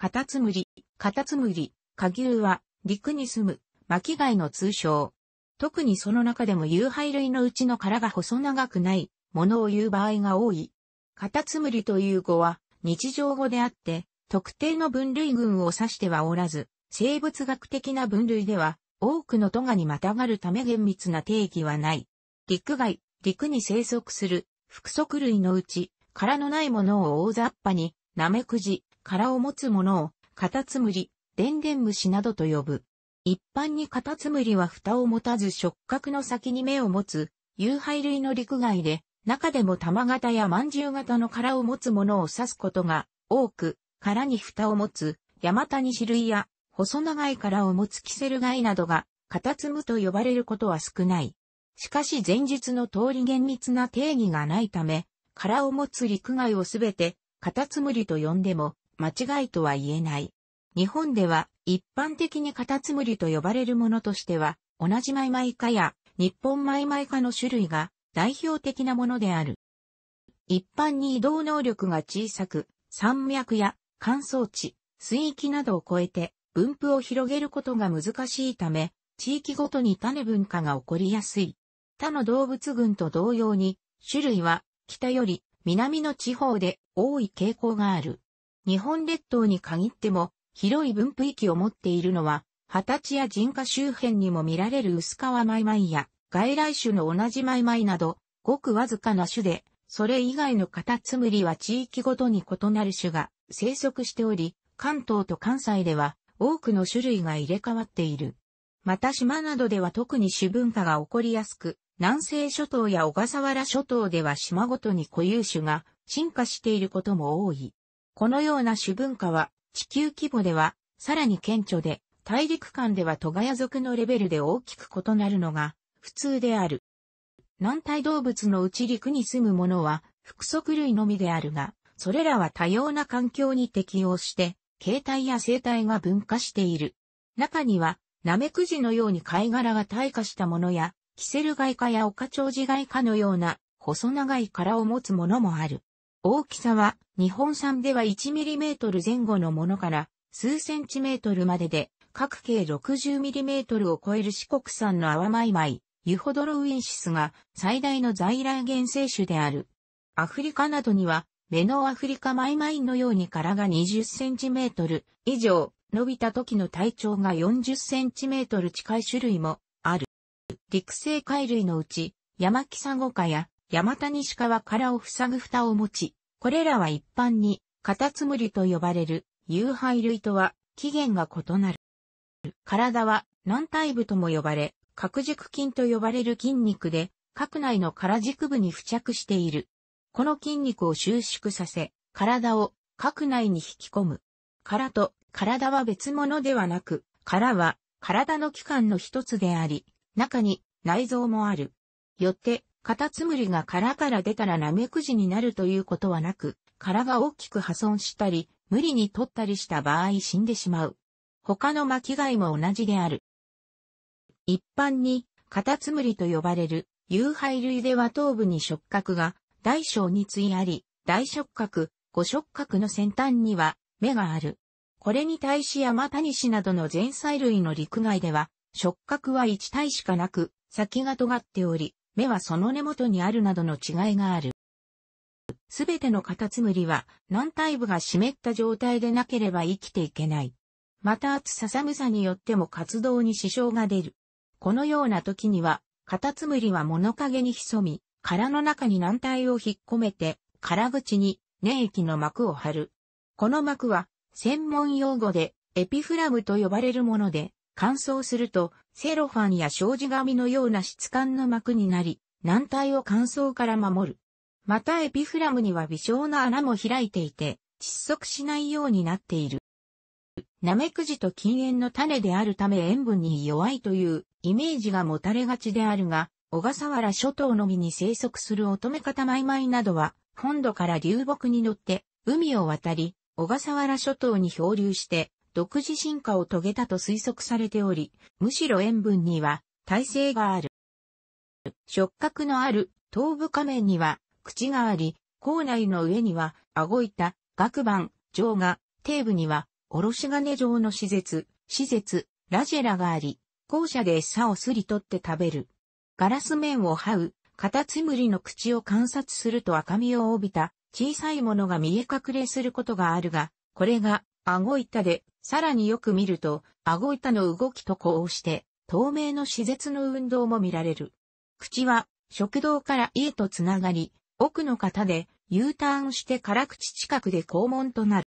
カタツムリ、カタツムリ、カュウは、陸に住む、巻貝の通称。特にその中でも有害類のうちの殻が細長くない、ものを言う場合が多い。カタツムリという語は、日常語であって、特定の分類群を指してはおらず、生物学的な分類では、多くのトガにまたがるため厳密な定義はない。陸外、陸に生息する、複足類のうち、殻のないものを大雑把に、ナメクジ、殻を持つものを、カタツムリ、デンデン虫などと呼ぶ。一般にカタツムリは蓋を持たず触覚の先に目を持つ、有配類の陸外で、中でも玉型や饅頭型の殻を持つものを指すことが多く、殻に蓋を持つ、山谷種類や、細長い殻を持つキセル貝などが、カタツムと呼ばれることは少ない。しかし前述の通り厳密な定義がないため、殻を持つ陸外をすべて、カタツムリと呼んでも、間違いとは言えない。日本では一般的にカタツムリと呼ばれるものとしては、同じマイマイカや日本マイマイカの種類が代表的なものである。一般に移動能力が小さく、山脈や乾燥地、水域などを超えて分布を広げることが難しいため、地域ごとに種分化が起こりやすい。他の動物群と同様に、種類は北より南の地方で多い傾向がある。日本列島に限っても広い分布域を持っているのは、二十歳や人家周辺にも見られる薄皮マイマイや外来種の同じマイマイなど、ごくわずかな種で、それ以外のカタツムリは地域ごとに異なる種が生息しており、関東と関西では多くの種類が入れ替わっている。また島などでは特に種文化が起こりやすく、南西諸島や小笠原諸島では島ごとに固有種が進化していることも多い。このような主文化は地球規模ではさらに顕著で、大陸間ではトガヤ族のレベルで大きく異なるのが普通である。軟体動物のうち陸に住むものは、複足類のみであるが、それらは多様な環境に適応して、形態や生態が分化している。中には、ナメクジのように貝殻が退化したものや、キセルガイ科やオカチョウジガイ科のような細長い殻を持つものもある。大きさは日本産では 1mm 前後のものから数センチメートルまでで、各径 60mm を超える四国産のアワマイマイ、ユホドロウィンシスが最大の在来原生種である。アフリカなどには、メノアフリカマイマイのように殻が 20cm 以上伸びた時の体長が 40cm 近い種類もある。陸生貝類のうち、ヤマキサゴカや山谷鹿は殻を塞ぐ蓋を持ち、これらは一般に、カタツムリと呼ばれる、有敗類とは、起源が異なる。体は、軟体部とも呼ばれ、角軸筋と呼ばれる筋肉で、核内の殻軸部に付着している。この筋肉を収縮させ、体を核内に引き込む。殻と体は別物ではなく、殻は体の器官の一つであり、中に内臓もある。よって、カタツムリが殻から出たらナメクジになるということはなく、殻が大きく破損したり、無理に取ったりした場合死んでしまう。他の巻貝も同じである。一般に、カタツムリと呼ばれる、有害類では頭部に触覚が、大小についあり、大触覚、五触覚の先端には、目がある。これに対し山谷市などの前菜類の陸外では、触覚は一体しかなく、先が尖っており、目はその根元にあるなどの違いがある。すべてのカタツムリは軟体部が湿った状態でなければ生きていけない。また暑さ寒さによっても活動に支障が出る。このような時には、カタツムリは物陰に潜み、殻の中に軟体を引っ込めて、殻口に粘液の膜を張る。この膜は、専門用語でエピフラムと呼ばれるもので、乾燥すると、セロファンや障子紙のような質感の膜になり、軟体を乾燥から守る。またエピフラムには微小な穴も開いていて、窒息しないようになっている。ナメクジと禁煙の種であるため塩分に弱いというイメージが持たれがちであるが、小笠原諸島のみに生息する乙女方マイマイなどは、本土から流木に乗って、海を渡り、小笠原諸島に漂流して、独自進化を遂げたと推測されており、むしろ塩分には耐性がある。触覚のある頭部下面には口があり、口内の上には顎板、額板、上が、底部にはおろし金状の施設、施設、ラジェラがあり、校舎で餌をすり取って食べる。ガラス面を這う、カタツムリの口を観察すると赤みを帯びた小さいものが見え隠れすることがあるが、これが顎板で、さらによく見ると、顎板の動きと呼応して、透明の施設の運動も見られる。口は、食道から家とつながり、奥の方で U ターンして辛口近くで肛門とな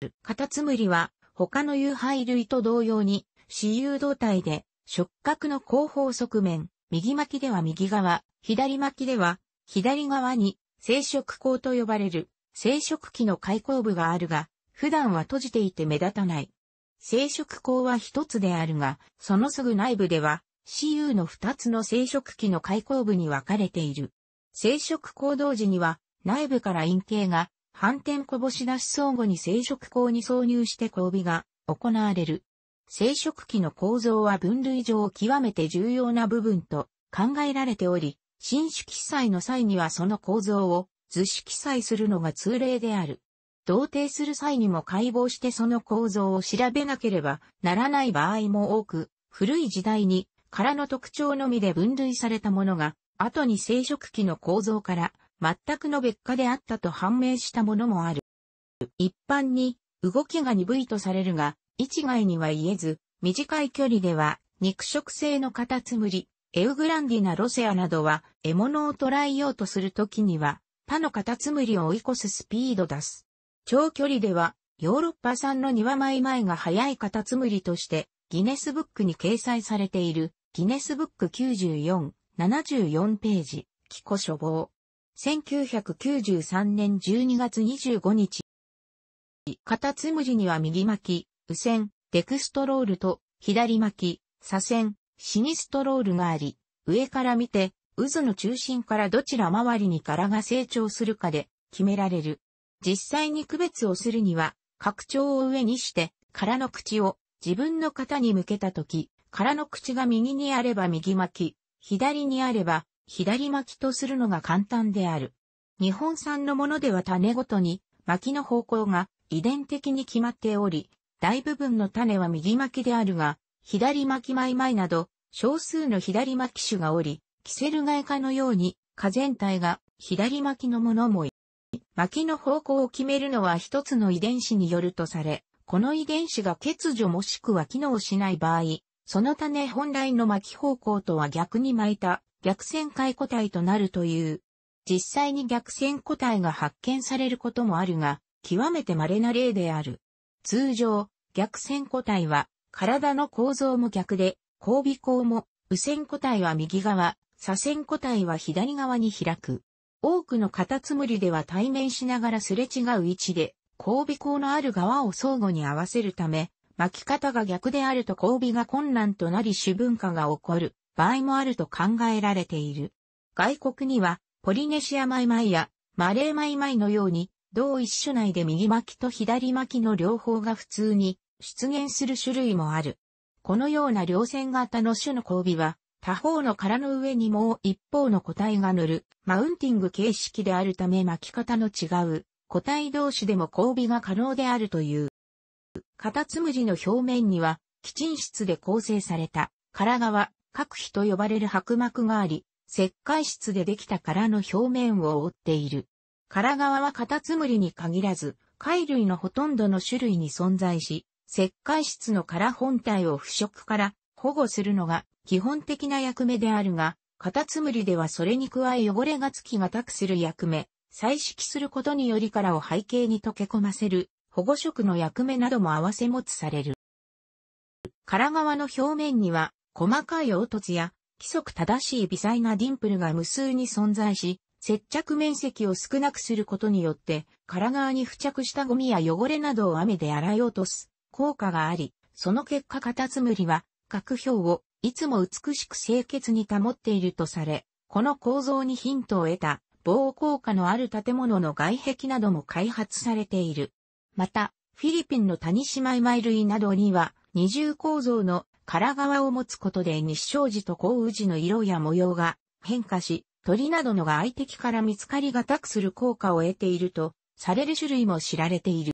る。カタツムリは、他の有敗類と同様に、私有動体で、触覚の後方側面、右巻きでは右側、左巻きでは、左側に、生殖口と呼ばれる、生殖器の開口部があるが、普段は閉じていて目立たない。生殖口は一つであるが、そのすぐ内部では、CU の二つの生殖器の開口部に分かれている。生殖口同時には、内部から陰茎が、反転こぼし出し相互に生殖口に挿入して交尾が行われる。生殖器の構造は分類上極めて重要な部分と考えられており、新種記載の際にはその構造を図式記載するのが通例である。同定する際にも解剖してその構造を調べなければならない場合も多く、古い時代に殻の特徴のみで分類されたものが、後に生殖器の構造から全くの別化であったと判明したものもある。一般に動きが鈍いとされるが、一概には言えず、短い距離では肉食性のカタツムリ、エウグランディナロセアなどは獲物を捕らえようとするときには、他のカタツムリを追い越すスピード出す。長距離では、ヨーロッパ産の庭前イが早いカタツムリとして、ギネスブックに掲載されている、ギネスブック94、74ページ、キコ書房。1993年12月25日。カタツムリには右巻き、右線、デクストロールと、左巻き、左線、シニストロールがあり、上から見て、渦の中心からどちら周りに柄が成長するかで決められる。実際に区別をするには、拡張を上にして、空の口を自分の肩に向けたとき、空の口が右にあれば右巻き、左にあれば左巻きとするのが簡単である。日本産のものでは種ごとに巻きの方向が遺伝的に決まっており、大部分の種は右巻きであるが、左巻きマイマイなど、少数の左巻き種がおり、キセル外科のように、花全体が左巻きのものも巻きの方向を決めるのは一つの遺伝子によるとされ、この遺伝子が欠如もしくは機能しない場合、そのため本来の巻き方向とは逆に巻いた逆線回個体となるという。実際に逆線個体が発見されることもあるが、極めて稀な例である。通常、逆線個体は体の構造も逆で、交尾孔も、右線個体は右側、左線個体は左側に開く。多くのカタツムリでは対面しながらすれ違う位置で、交尾口のある側を相互に合わせるため、巻き方が逆であると交尾が困難となり主文化が起こる場合もあると考えられている。外国には、ポリネシアマイマイやマレーマイマイのように、同一種内で右巻きと左巻きの両方が普通に出現する種類もある。このような両線型の種の交尾は、他方の殻の上にもう一方の個体が塗る、マウンティング形式であるため巻き方の違う、個体同士でも交尾が可能であるという。カタツムリの表面には、基沈室で構成された、殻側、核皮と呼ばれる薄膜があり、石灰質でできた殻の表面を覆っている。殻側はカタツムリに限らず、貝類のほとんどの種類に存在し、石灰質の殻本体を腐食から保護するのが基本的な役目であるが、カタツムリではそれに加え汚れがつきがたくする役目、彩色することにより殻を背景に溶け込ませる、保護色の役目なども合わせ持つされる。殻側の表面には、細かい凹凸や、規則正しい微細なディンプルが無数に存在し、接着面積を少なくすることによって、殻側に付着したゴミや汚れなどを雨で洗い落とす効果があり、その結果カタツムリは、角表をいつも美しく清潔に保っているとされ、この構造にヒントを得た防効果のある建物の外壁なども開発されている。また、フィリピンの谷島マイ類などには二重構造の空側を持つことで日照時と降雨時の色や模様が変化し、鳥などの外敵から見つかりがたくする効果を得ているとされる種類も知られている。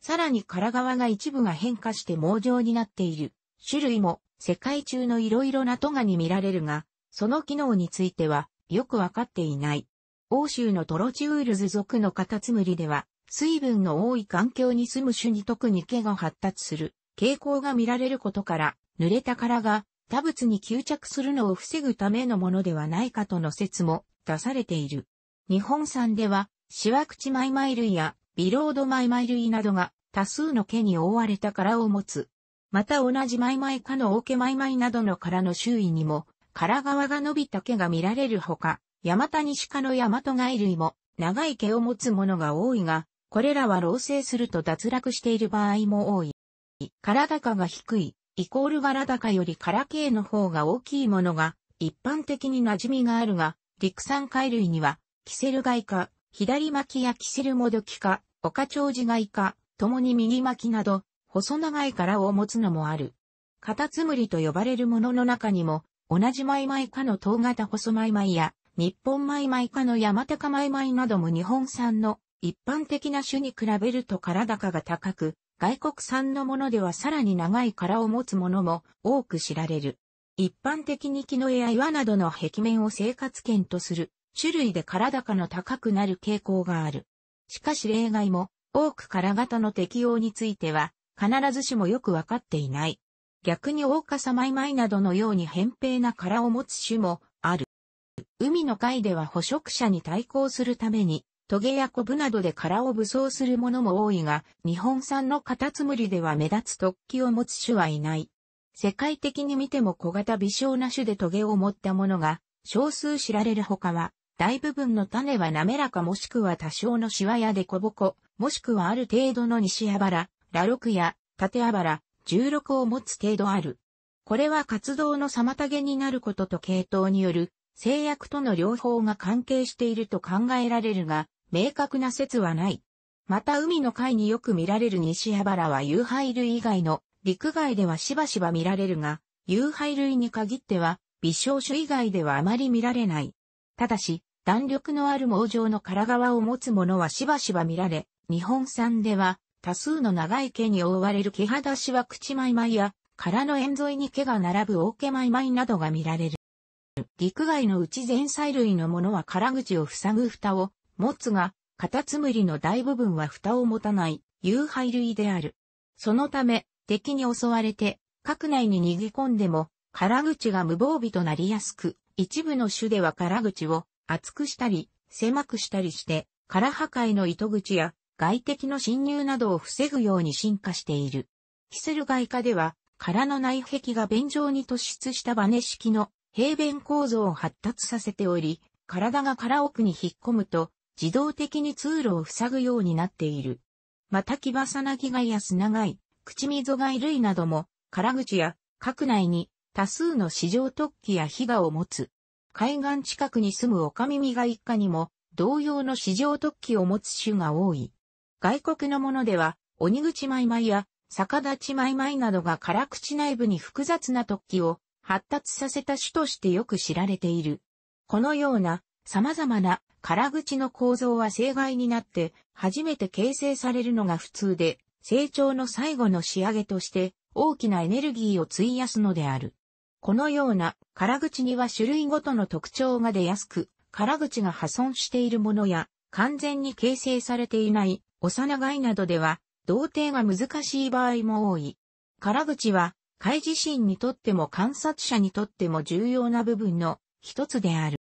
さらに殻側が一部が変化して猛状になっている種類も世界中のいろいろなトガに見られるが、その機能についてはよくわかっていない。欧州のトロチウールズ属のカタツムリでは、水分の多い環境に住む種に特に毛が発達する傾向が見られることから、濡れた殻が他物に吸着するのを防ぐためのものではないかとの説も出されている。日本産では、シワクチマイマイ類やビロードマイマイ類などが多数の毛に覆われた殻を持つまた同じマイマイ科のオケマイマイなどの殻の周囲にも、殻側が伸びた毛が見られるほか、ヤマタニシ科のヤマトガイ類も長い毛を持つものが多いが、これらは老成すると脱落している場合も多い。殻高が低い、イコール柄高より殻系の方が大きいものが、一般的に馴染みがあるが、陸産貝類には、キセルガイ科、左巻きやキセルモドキ科、オカチョウジガイ科、共に右巻きなど、細長い殻を持つのもある。カタツムリと呼ばれるものの中にも、同じマイマイ科の等型細マイマイや、日本マイマイ科の山高マイマイなども日本産の一般的な種に比べると殻高が高く、外国産のものではさらに長い殻を持つものも多く知られる。一般的に木の絵や岩などの壁面を生活圏とする種類で殻高の高くなる傾向がある。しかし例外も多く殻型の適用については必ずしもよくわかっていない。逆に大笠マイマイなどのように扁平な殻を持つ種もある。海の貝では捕食者に対抗するために、トゲやコブなどで殻を武装するものも多いが、日本産のカタツムリでは目立つ突起を持つ種はいない。世界的に見ても小型微小な種でトゲを持ったものが少数知られる他は、大部分の種は滑らかもしくは多少のシワやデコボコ、もしくはある程度の西やばら、ラロクや縦あばら、16を持つ程度ある。これは活動の妨げになることと系統による制約との両方が関係していると考えられるが、明確な説はない。また海の海によく見られる西アバラは有配類以外の陸外ではしばしば見られるが、有配類に限っては微小種以外ではあまり見られない。ただし、弾力のある網状の殻側を持つものはしばしば見られ、日本産では多数の長い毛に覆われる毛肌しは口マイマイや、殻の縁沿いに毛が並ぶ大毛マイマイなどが見られる。陸外のうち菜類のものは殻口を塞ぐ蓋を持つが、カタツムリの大部分は蓋を持たない有敗類である。そのため、敵に襲われて、核内に逃げ込んでも、殻口が無防備となりやすく、一部の種では殻口を厚くしたり、狭くしたりして、殻破壊の糸口や外敵の侵入などを防ぐように進化している。キスル外科では、殻の内壁が便状に突出したバネ式の平弁構造を発達させており、体が殻奥に引っ込むと、自動的に通路を塞ぐようになっている。またキバサナギイやガイ、口溝イ類なども、殻口や核内に多数の市場突起や火がを持つ。海岸近くに住むオカミミガ一家にも同様の市場突起を持つ種が多い。外国のものでは、鬼口マイマイや逆立ちマイマイなどが辛口内部に複雑な突起を発達させた種としてよく知られている。このような様々な辛口の構造は正外になって初めて形成されるのが普通で、成長の最後の仕上げとして大きなエネルギーを費やすのである。このような辛口には種類ごとの特徴が出やすく、辛口が破損しているものや完全に形成されていない幼飼いなどでは、同定が難しい場合も多い。唐口は、海自身にとっても観察者にとっても重要な部分の一つである。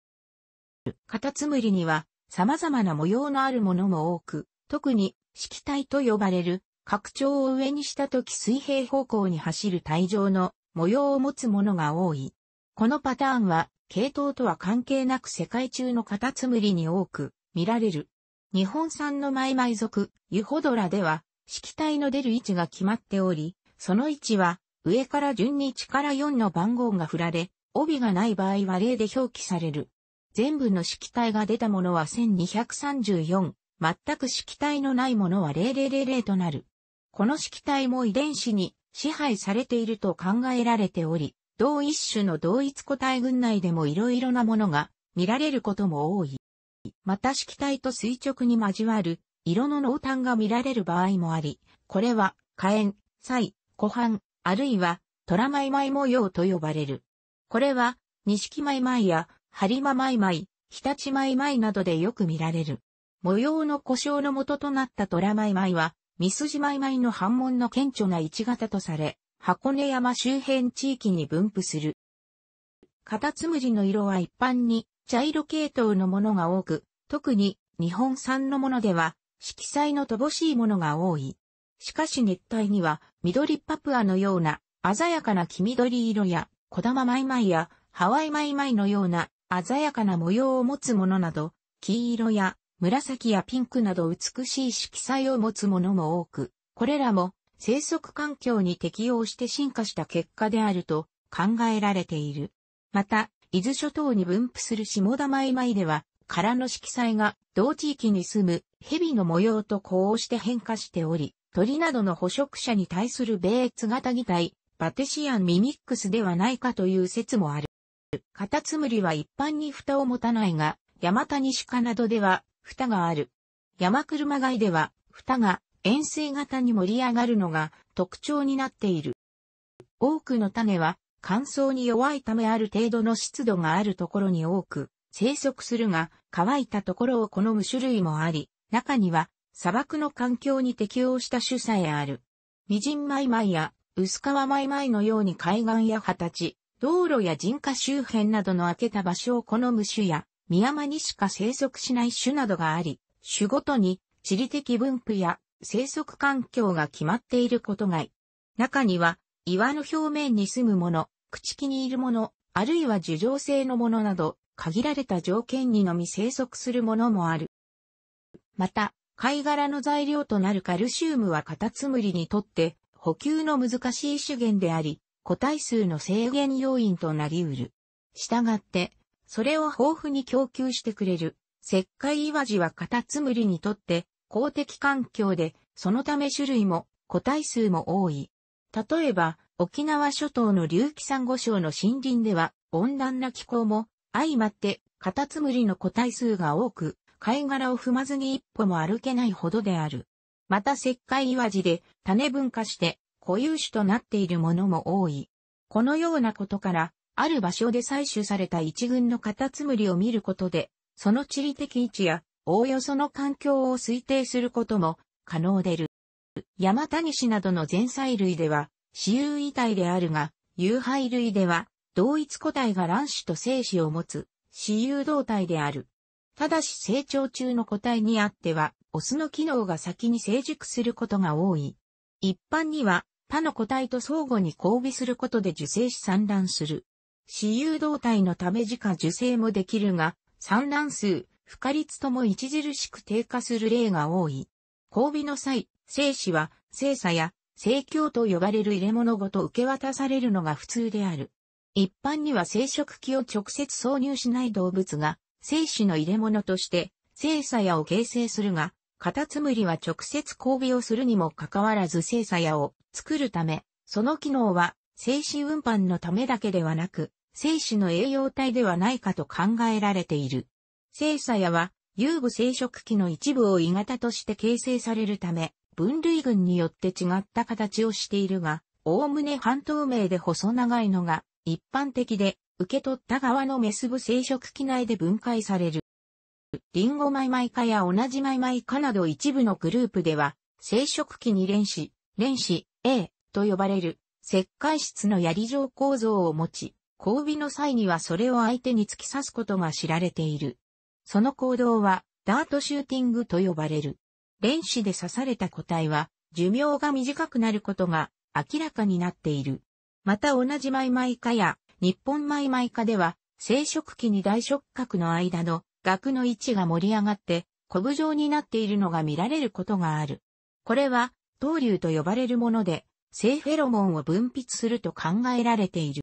カタツムリには様々な模様のあるものも多く、特に色体と呼ばれる拡張を上にした時水平方向に走る体状の模様を持つものが多い。このパターンは系統とは関係なく世界中のカタツムリに多く見られる。日本産のマイマイ属、ユホドラでは、色体の出る位置が決まっており、その位置は、上から順に1から4の番号が振られ、帯がない場合は例で表記される。全部の色体が出たものは1234、全く色体のないものは0000となる。この色体も遺伝子に支配されていると考えられており、同一種の同一個体群内でも色々なものが見られることも多い。また色体と垂直に交わる色の濃淡が見られる場合もあり、これは火炎、彩、湖畔、あるいはトラマイマイ模様と呼ばれる。これは、錦マイマイや、ハリママイマイ、日立マイマイなどでよく見られる。模様の故障の元となったトラマイマイは、ミスジマイマイの反問の顕著な一型とされ、箱根山周辺地域に分布する。カタツムリの色は一般に茶色系統のものが多く、特に日本産のものでは色彩の乏しいものが多い。しかし熱帯には緑パプアのような鮮やかな黄緑色や小玉マイマイやハワイマイマイのような鮮やかな模様を持つものなど、黄色や紫やピンクなど美しい色彩を持つものも多く、これらも生息環境に適応して進化した結果であると考えられている。また、伊豆諸島に分布する下田米米では、殻の色彩が同地域に住む蛇の模様と呼応して変化しており、鳥などの捕食者に対する米越型擬態、バテシアンミミックスではないかという説もある。カタツムリは一般に蓋を持たないが、山谷鹿などでは蓋がある。山車街では蓋が円錐型に盛り上がるのが特徴になっている。多くの種は乾燥に弱いためある程度の湿度があるところに多く生息するが乾いたところを好む種類もあり、中には砂漠の環境に適応した種さえある。ミジンマイマイや薄皮マイマイのように海岸や畑、道路や人家周辺などの開けた場所を好む種や、ヤマにしか生息しない種などがあり、種ごとに地理的分布や生息環境が決まっていることが中には岩の表面に住むもの、朽木にいるもの、あるいは樹状性のものなど、限られた条件にのみ生息するものもある。また、貝殻の材料となるカルシウムはカタツムリにとって補給の難しい資源であり、個体数の制限要因となり得る。したがって、それを豊富に供給してくれる石灰岩地はカタツムリにとって公的環境で、そのため種類も個体数も多い。例えば、沖縄諸島の隆起珊瑚礁の森林では、温暖な気候も、相まって、カタツムリの個体数が多く、貝殻を踏まずに一歩も歩けないほどである。また石灰岩地で種分化して固有種となっているものも多い。このようなことから、ある場所で採取された一群のカタツムリを見ることで、その地理的位置や、おおよその環境を推定することも可能でる。山谷市などの前菜類では、私有遺体であるが、有敗類では、同一個体が卵子と精子を持つ、私有胴体である。ただし成長中の個体にあっては、オスの機能が先に成熟することが多い。一般には、他の個体と相互に交尾することで受精し産卵する。私有胴体のため自家受精もできるが、産卵数、孵化率とも著しく低下する例が多い。交尾の際、生死は、生査や、生教と呼ばれる入れ物ごと受け渡されるのが普通である。一般には生殖器を直接挿入しない動物が、生死の入れ物として、生査やを形成するが、カタツムリは直接交尾をするにもかかわらず生査やを作るため、その機能は、生子運搬のためだけではなく、生子の栄養体ではないかと考えられている。生査やは、遊具生殖器の一部を鋳型として形成されるため、分類群によって違った形をしているが、おおむね半透明で細長いのが一般的で、受け取った側のメス部生殖器内で分解される。リンゴマイマイカや同じマイマイカなど一部のグループでは、生殖器に連子、連子 A と呼ばれる石灰質の槍状構造を持ち、交尾の際にはそれを相手に突き刺すことが知られている。その行動はダートシューティングと呼ばれる。電子で刺された個体は、寿命が短くなることが明らかになっている。また同じマイマイ科や日本マイマイ科では、生殖期に大触覚の間の額の位置が盛り上がって、コブ状になっているのが見られることがある。これは、刀竜と呼ばれるもので、性フェロモンを分泌すると考えられている。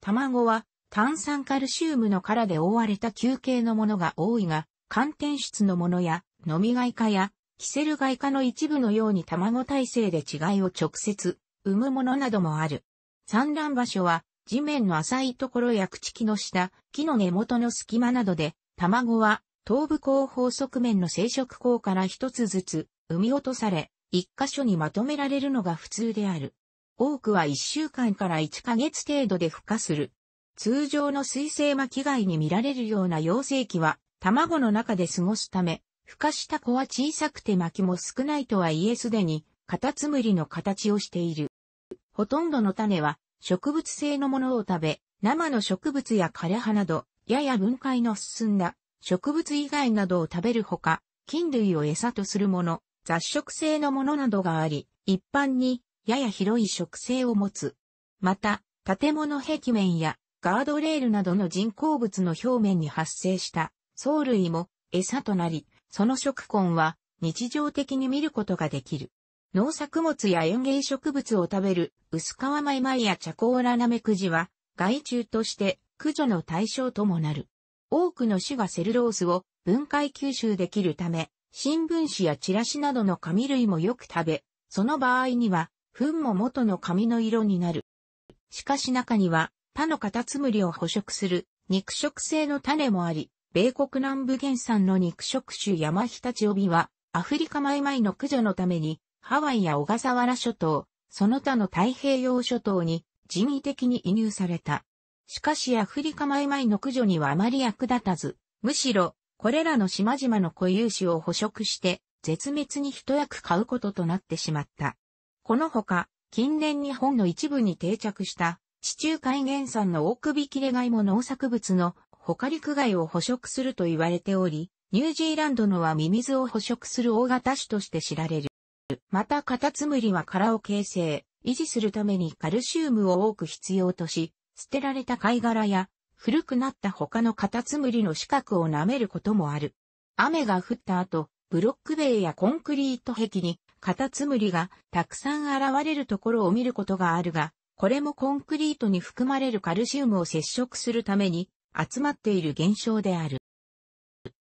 卵は炭酸カルシウムの殻で覆われた球形のものが多いが、寒天質のものや飲み外科や、キセル外科の一部のように卵体制で違いを直接、産むものなどもある。産卵場所は、地面の浅いところやち木の下、木の根元の隙間などで、卵は、頭部後方側面の生殖口から一つずつ、産み落とされ、一箇所にまとめられるのが普通である。多くは一週間から一ヶ月程度で孵化する。通常の水性巻貝に見られるような幼生期は、卵の中で過ごすため、孵化した子は小さくて薪も少ないとはいえすでに、カタツムリの形をしている。ほとんどの種は、植物性のものを食べ、生の植物や枯葉など、やや分解の進んだ植物以外などを食べるほか、菌類を餌とするもの、雑食性のものなどがあり、一般にやや広い食性を持つ。また、建物壁面やガードレールなどの人工物の表面に発生した藻類も餌となり、その食根は日常的に見ることができる。農作物や園芸植物を食べる薄皮米米や茶ーラナメクジは害虫として駆除の対象ともなる。多くの種がセルロースを分解吸収できるため、新聞紙やチラシなどの紙類もよく食べ、その場合には、糞も元の紙の色になる。しかし中には、他のカタツムリを捕食する肉食性の種もあり、米国南部原産の肉食種ヤマヒタチオビは、アフリカマイマイの駆除のために、ハワイや小笠原諸島、その他の太平洋諸島に人為的に移入された。しかしアフリカマイマイの駆除にはあまり役立たず、むしろ、これらの島々の固有種を捕食して、絶滅に一役買うこととなってしまった。このほか、近年日本の一部に定着した、地中海原産のオオクビキレガイモ農作物のホカリク貝を捕食すると言われており、ニュージーランドのはミミズを捕食する大型種として知られる。またカタツムリは殻を形成、維持するためにカルシウムを多く必要とし、捨てられた貝殻や古くなった他のカタツムリの四角を舐めることもある。雨が降った後、ブロック塀やコンクリート壁にカタツムリがたくさん現れるところを見ることがあるが、これもコンクリートに含まれるカルシウムを接触するために集まっている現象である。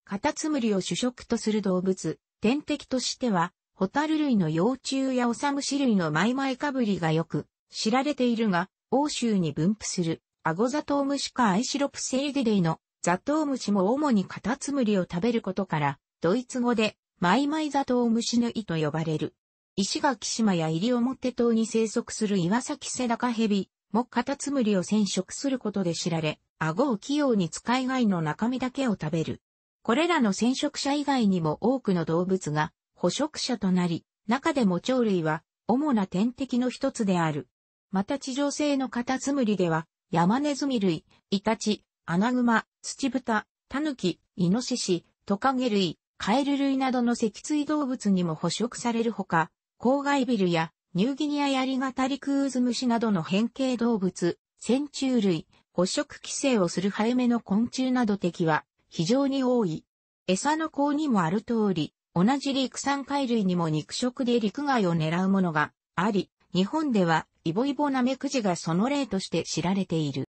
カタツムリを主食とする動物、天敵としては、ホタル類の幼虫やオサムシ類のマイマイカブリがよく知られているが、欧州に分布するアゴザトウムシかアイシロプセイデデイのザトウムシも主にカタツムリを食べることから、ドイツ語でマイマイザトウムシヌイと呼ばれる。石垣島やモ表島に生息する岩崎セダカヘビ、もカタツムリを染色することで知られ、顎を器用に使い貝の中身だけを食べる。これらの染色者以外にも多くの動物が捕食者となり、中でも鳥類は主な天敵の一つである。また地上性のカタツムリでは、ヤマネズミ類、イタチ、アナグマ、ツチブタ、タヌキ、イノシシ、トカゲ類、カエル類などの脊椎動物にも捕食されるほか、郊外ビルやニューギニアやリガタリクウズムシなどの変形動物、線虫類、捕食規制をする早めの昆虫など敵は非常に多い。餌の項にもある通り、同じ陸産海類にも肉食で陸外を狙うものがあり、日本ではイボイボナメクジがその例として知られている。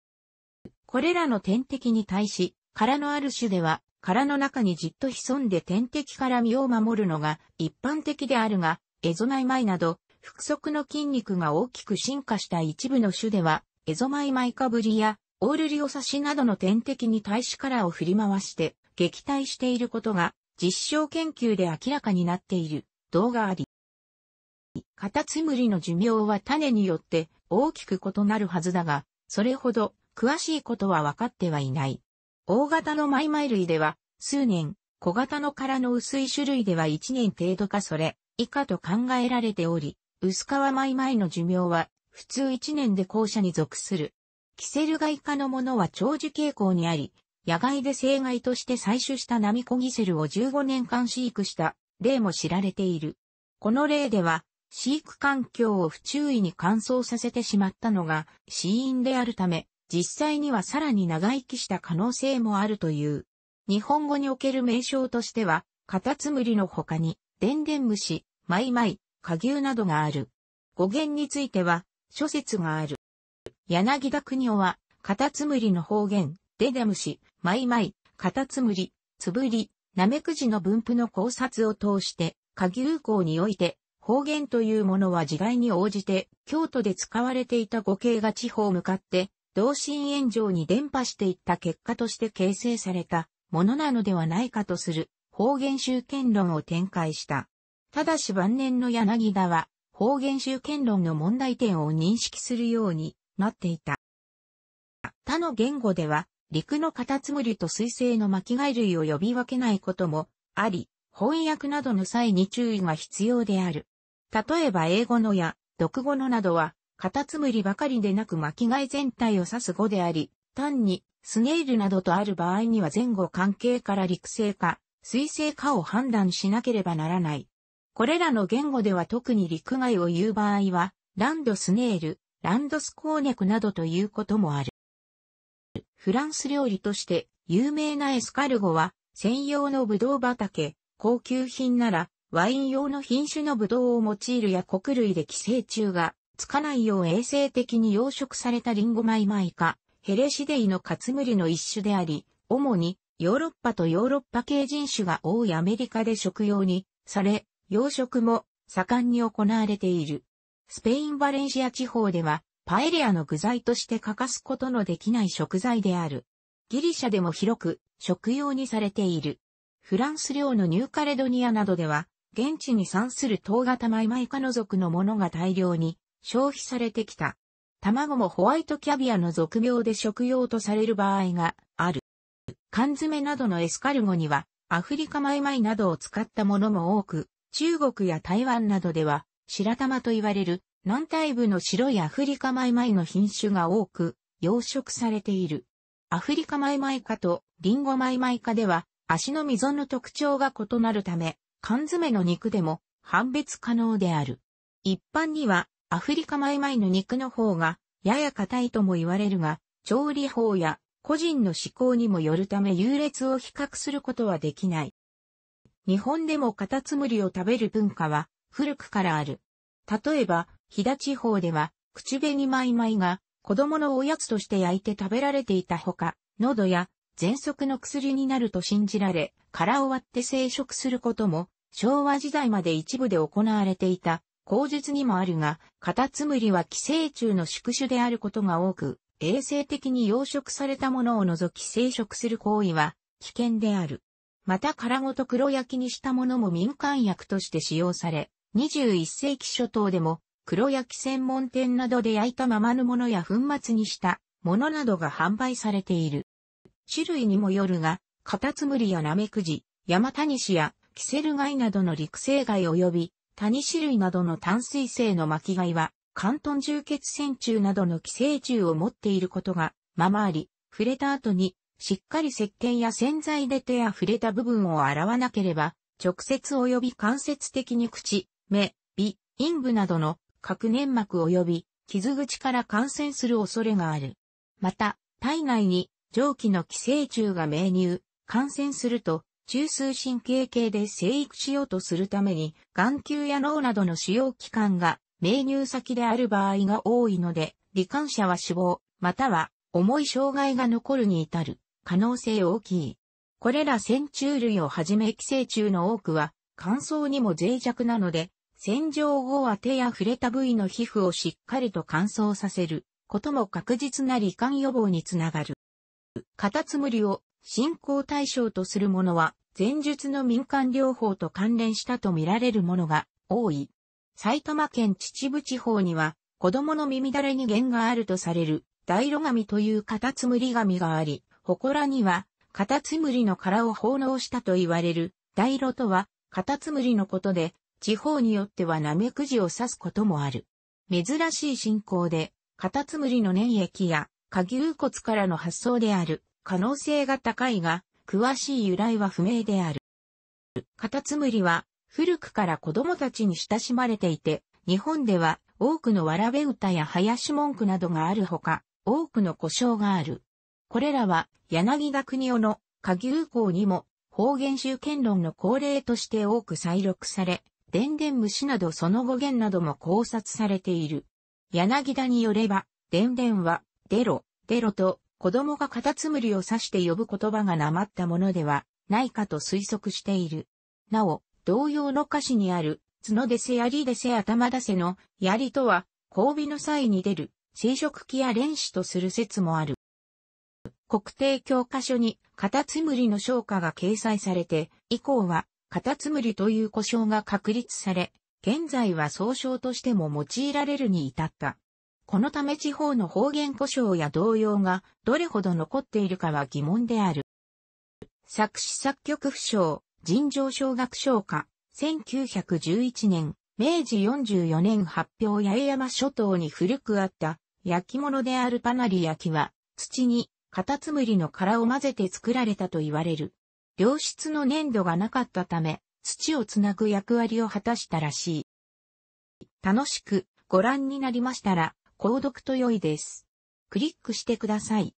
これらの天敵に対し、殻のある種では、殻の中にじっと潜んで天敵から身を守るのが一般的であるが、エゾナイマイなど腹側の筋肉が大きく進化した一部の種では、エゾマイマイカブリやオールリオサシなどの天敵に対し殻を振り回して撃退していることが実証研究で明らかになっている動画あり。カタツムリの寿命は種によって大きく異なるはずだが、それほど詳しいことは分かってはいない。大型のマイマイ類では数年、小型の殻の薄い種類では1年程度かそれ以下と考えられており、薄皮マイマイの寿命は、普通1年で校舎に属する。キセルガイ科のものは長寿傾向にあり、野外で生害として採取したナミコギセルを15年間飼育した例も知られている。この例では、飼育環境を不注意に乾燥させてしまったのが死因であるため、実際にはさらに長生きした可能性もあるという。日本語における名称としては、カタツムリの他に、デンデン虫、マイマイ、下牛などがある。語源については、諸説がある。柳田国夫は、カタツムリの方言、デデムシ、マイマイ、カタツムリ、つぶり、ナメクジの分布の考察を通して、下牛校において、方言というものは時代に応じて、京都で使われていた語形が地方向かって、同心円状に伝播していった結果として形成されたものなのではないかとする方言集権論を展開した。ただし晩年の柳田は、方言集権論の問題点を認識するようになっていた。他の言語では、陸のカタツムリと水星の巻き貝類を呼び分けないこともあり、翻訳などの際に注意が必要である。例えば英語のや、読語のなどは、カタツムリばかりでなく巻き貝全体を指す語であり、単にスネイルなどとある場合には前後関係から陸星か、水性かを判断しなければならない。これらの言語では特に陸外を言う場合は、ランドスネール、ランドスコーネクなどということもある。フランス料理として有名なエスカルゴは、専用のブドウ畑、高級品なら、ワイン用の品種のブドウを用いるや穀類で寄生虫がつかないよう衛生的に養殖されたリンゴマイマイカ、ヘレシデイのカツムリの一種であり、主にヨーロッパとヨーロッパ系人種が多いアメリカで食用にされ、養殖も盛んに行われている。スペイン・バレンシア地方では、パエリアの具材として欠かすことのできない食材である。ギリシャでも広く食用にされている。フランス領のニューカレドニアなどでは、現地に産する唐型マイマイカの属のものが大量に消費されてきた。卵もホワイトキャビアの属病で食用とされる場合がある。缶詰などのエスカルゴには、アフリカマイマイなどを使ったものも多く、中国や台湾などでは、白玉と言われる南大部の白いアフリカマイマイの品種が多く養殖されている。アフリカマイマイ科とリンゴマイマイ科では足の溝の特徴が異なるため、缶詰の肉でも判別可能である。一般にはアフリカマイマイの肉の方がやや硬いとも言われるが、調理法や個人の思考にもよるため優劣を比較することはできない。日本でもカタツムリを食べる文化は古くからある。例えば、飛騨地方では、口紅マイマイが子供のおやつとして焼いて食べられていたほか、喉や喘息の薬になると信じられ、殻を割って生殖することも、昭和時代まで一部で行われていた、口述にもあるが、カタツムリは寄生虫の宿主であることが多く、衛生的に養殖されたものを除き生殖する行為は危険である。また殻ごと黒焼きにしたものも民間薬として使用され、21世紀初頭でも黒焼き専門店などで焼いたままのものや粉末にしたものなどが販売されている。種類にもよるが、カタツムリやナメクジ、ヤマタニシやキセル貝などの陸生貝及びタニシ類などの淡水性の巻貝は、関東重血線虫などの寄生虫を持っていることが、ままあり、触れた後にしっかり石鹸や洗剤で手や触れた部分を洗わなければ、直接及び間接的に口、目、鼻、陰部などの核粘膜及び傷口から感染する恐れがある。また、体内に蒸気の寄生虫が命入、感染すると、中枢神経系で生育しようとするために、眼球や脳などの使用器官が命入先である場合が多いので、罹患者は死亡、または重い障害が残るに至る。可能性大きい。これら線虫類をはじめ寄生虫の多くは乾燥にも脆弱なので、洗浄後は手や触れた部位の皮膚をしっかりと乾燥させることも確実な罹患予防につながる。カタツムリを進行対象とするものは、前述の民間療法と関連したとみられるものが多い。埼玉県秩父地方には、子供の耳だれに原があるとされる、大路神というカタツムリ神があり、祠には、カタツムリの殻を奉納したと言われる、大炉とは、カタツムリのことで、地方によってはナメクジを指すこともある。珍しい信仰で、カタツムリの粘液や、下牛骨からの発想である、可能性が高いが、詳しい由来は不明である。カタツムリは、古くから子供たちに親しまれていて、日本では多くのわらべ歌や林文句などがあるほか、多くの故障がある。これらは柳田国夫の下牛校にも方言集権論の恒例として多く再録され、伝伝虫などその語源なども考察されている。柳田によれば、伝伝は、デロ、デロと、子供がカタツムリを指して呼ぶ言葉がなまったものではないかと推測している。なお、同様の歌詞にある、角でせやりでせ頭出せの、槍とは、交尾の際に出る、生殖器や連子とする説もある。国定教科書にカタツムリの昇華が掲載されて、以降はカタツムリという呼称が確立され、現在は総称としても用いられるに至った。このため地方の方言故障や動揺がどれほど残っているかは疑問である。作詞作曲不詳、尋常小学唱歌、1911年、明治44年発表八重山諸島に古くあった焼き物であるパナリ焼きは土にカタツムリの殻を混ぜて作られたと言われる。良質の粘土がなかったため、土をつなぐ役割を果たしたらしい。楽しくご覧になりましたら、購読と良いです。クリックしてください。